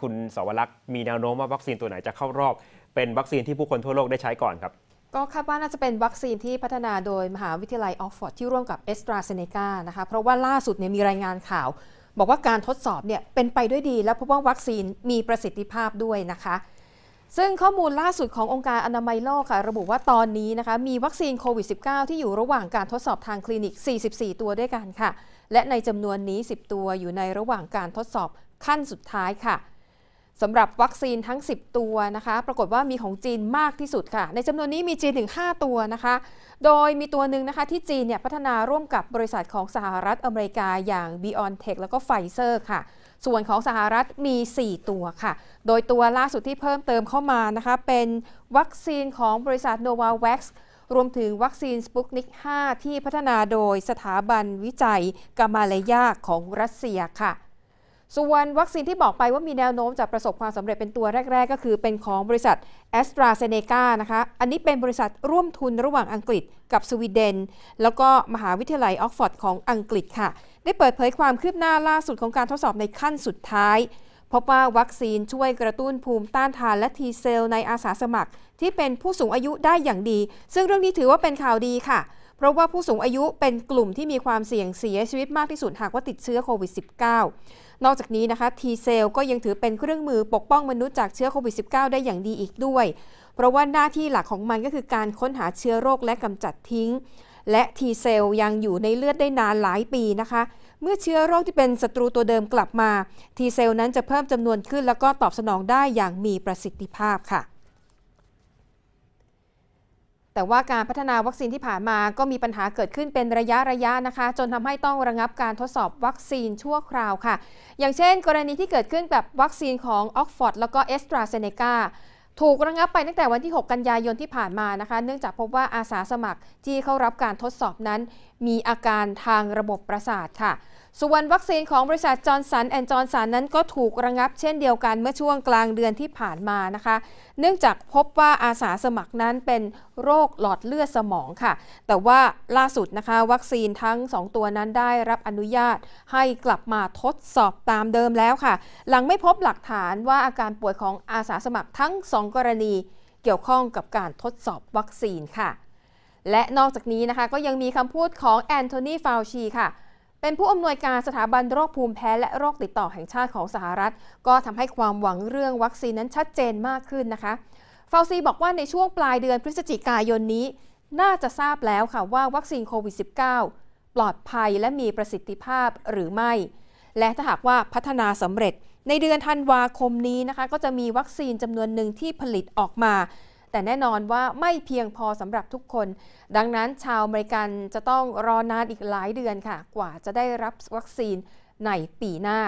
คุณสวรักษ์มีแนวโน้มว่าวัคซีนตัวไหนจะเข้ารอบ เป็นวัคซีนที่ผู้คนทั่วโลกได้ใช้ก่อนครับ ก็คาดว่าน่าจะเป็นวัคซีนที่พัฒนาโดยมหาวิทยาลัยออกฟอร์ดที่ร่วมกับเอสตราเซเนกานะคะ เพราะว่าล่าสุดเนี่ยมีรายงานข่าว บอกว่าการทดสอบเนี่ยเป็นไปด้วยดี และพบว่าวัคซีนมีประสิทธิภาพด้วยนะคะ ซึ่งข้อมูลล่าสุดขององค์การอนามัยโลกค่ะ ระบุว่าตอนนี้นะคะมีวัคซีนโควิด -19 ที่อยู่ระหว่างการทดสอบทางคลินิก 44 ตัวด้วยกันค่ะ และในจำนวนนี้ 10 ตัวอยู่ในระหว่างการทดสอบขั้นสุดท้ายค่ะสำหรับวัคซีนทั้ง 10 ตัวนะคะ ปรากฏว่ามีของจีนมากที่สุดค่ะ ในจำนวนนี้มีจีนถึง 5 ตัวนะคะ โดยมีตัวหนึ่งนะคะที่จีนเนี่ยพัฒนาร่วมกับบริษัทของสหรัฐอเมริกาอย่าง BioNTech แล้วก็ไฟเซอร์ค่ะ ส่วนของสหรัฐมี 4 ตัวค่ะ โดยตัวล่าสุดที่เพิ่มเติมเข้ามานะคะ เป็นวัคซีนของบริษัท Novavax รวมถึงวัคซีนสปุกนิก5ที่พัฒนาโดยสถาบันวิจัยกามาเลยาของรัสเซียค่ะส่วนวัคซีนที่บอกไปว่ามีแนวโน้มจะประสบความสำเร็จเป็นตัวแรกๆ ก็คือเป็นของบริษัทแอสตราเซเนกานะคะ อันนี้เป็นบริษัทร่วมทุนระหว่างอังกฤษกับสวีเดน แล้วก็มหาวิทยาลัยออกฟอร์ดของอังกฤษค่ะ ได้เปิดเผยความคืบหน้าล่าสุดของการทดสอบในขั้นสุดท้ายพบว่าวัคซีนช่วยกระตุ้นภูมิต้านทานและทีเซลในอาสาสมัครที่เป็นผู้สูงอายุได้อย่างดี ซึ่งเรื่องนี้ถือว่าเป็นข่าวดีค่ะเพราะว่าผู้สูงอายุเป็นกลุ่มที่มีความเสี่ยงเสียชีวิตมากที่สุดหากว่าติดเชื้อโควิด -19 นอกจากนี้นะคะทีเซลก็ยังถือเป็นเครื่องมือปกป้องมนุษย์จากเชื้อโควิด -19 ได้อย่างดีอีกด้วย เพราะว่าหน้าที่หลักของมันก็คือการค้นหาเชื้อโรคและกำจัดทิ้ง และทีเซลยังอยู่ในเลือดได้นานหลายปีนะคะ เมื่อเชื้อโรคที่เป็นศัตรูตัวเดิมกลับมาทีเซลนั้นจะเพิ่มจำนวนขึ้นแล้วก็ตอบสนองได้อย่างมีประสิทธิภาพค่ะแต่ว่าการพัฒนาวัคซีนที่ผ่านมาก็มีปัญหาเกิดขึ้นเป็นระยะระยะนะคะ จนทำให้ต้องระงับการทดสอบวัคซีนชั่วคราวค่ะ อย่างเช่นกรณีที่เกิดขึ้นแบบวัคซีนของออกฟอร์ดแล้วก็เอสตราเซเนกาถูกระงับไปตั้งแต่วันที่ 6 กันยายนที่ผ่านมานะคะ เนื่องจากพบว่าอาสาสมัครที่เข้ารับการทดสอบนั้น มีอาการทางระบบประสาทค่ะส่วนวัคซีนของบริษัทจอร์นสันแอนด์จอร์นสันนั้นก็ถูกระงับเช่นเดียวกัน เมื่อช่วงกลางเดือนที่ผ่านมานะคะ เนื่องจากพบว่าอาสาสมัครนั้นเป็นโรคหลอดเลือดสมองค่ะ แต่ว่าล่าสุดนะคะวัคซีนทั้ง 2 ตัวนั้นได้รับอนุญาตให้กลับมาทดสอบตามเดิมแล้วค่ะหลังไม่พบหลักฐานว่าอาการป่วยของอาสาสมัครทั้ง 2 กรณี เกี่ยวข้องกับการทดสอบวัคซีนค่ะ และนอกจากนี้นะคะก็ยังมีคำพูดของแอนโทนี ฟาวชีค่ะเป็นผู้อานวยการสถาบันโรคภูมิแพ้และโรคติดต่อแห่งชาติของสหรัฐ ก็ทำให้ความหวังเรื่องวัคซีนนั้นชัดเจนมากขึ้นนะคะ ฟาซีบอกว่าในช่วงปลายเดือนพฤศจิกายนนี้ น่าจะทราบแล้วค่ะว่าวัคซีนโควิด -19 ปลอดภัยและมีประสิทธิภาพหรือไม่ และถ้าหากว่าพัฒนาสำเร็จ ในเดือนธันวาคมนี้นะคะก็จะมีวัคซีนจำนวนหนึ่งที่ผลิตออกมาแต่แน่นอนว่าไม่เพียงพอสำหรับทุกคน ดังนั้นชาวอเมริกันจะต้องรอนานอีกหลายเดือนค่ะ กว่าจะได้รับวัคซีนในปีหน้า